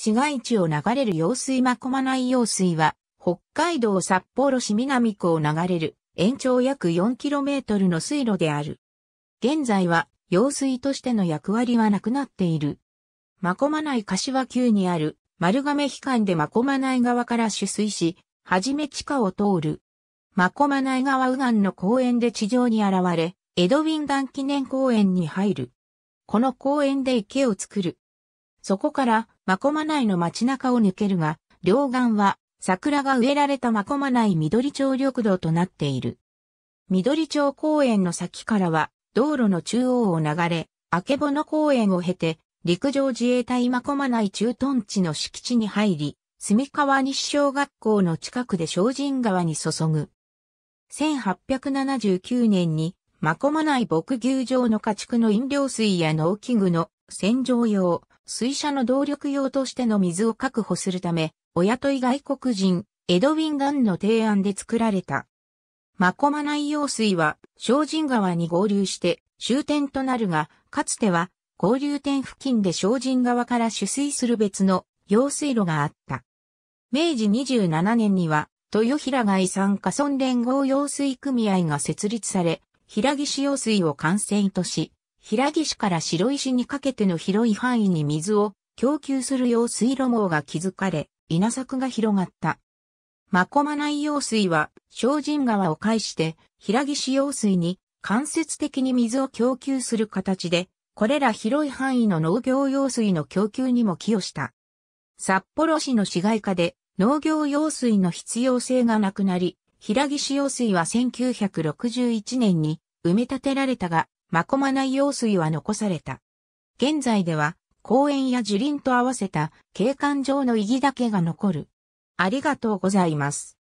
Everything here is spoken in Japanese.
市街地を流れる用水まこまない用水は、北海道札幌市南区を流れる延長約 4km の水路である。現在は、用水としての役割はなくなっている。まこまない柏急にある丸亀機関でまこまない側から取水し、はじめ地下を通る。まこまない側右岸の公園で地上に現れ、エドウィンダン記念公園に入る。この公園で池を作る。そこから、マコマ内の街中を抜けるが、両岸は、桜が植えられたマコマ内緑町緑道となっている。緑町公園の先からは、道路の中央を流れ、あけぼの公園を経て、陸上自衛隊マコマ内駐屯地の敷地に入り、住川西小学校の近くで精進川に注ぐ。1879年に、マコマ内牧牛場の家畜の飲料水や農機具の洗浄用、水車の動力用としての水を確保するため、お雇い外国人、エドウィン・ガンの提案で作られた。マコマ内用水は、精人川に合流して終点となるが、かつては合流点付近で精人川から取水する別の用水路があった。明治27年には、豊平外産化村連合用水組合が設立され、平岸用水を幹線とし、平岸から白石にかけての広い範囲に水を供給する用水路網が築かれ、稲作が広がった。まこま内用水は、精進川を介して、平岸用水に間接的に水を供給する形で、これら広い範囲の農業用水の供給にも寄与した。札幌市の市街化で農業用水の必要性がなくなり、平岸用水は1961年に埋め立てられたが、まこまない用水は残された。現在では、公園や樹林と合わせた景観上の意義だけが残る。ありがとうございます。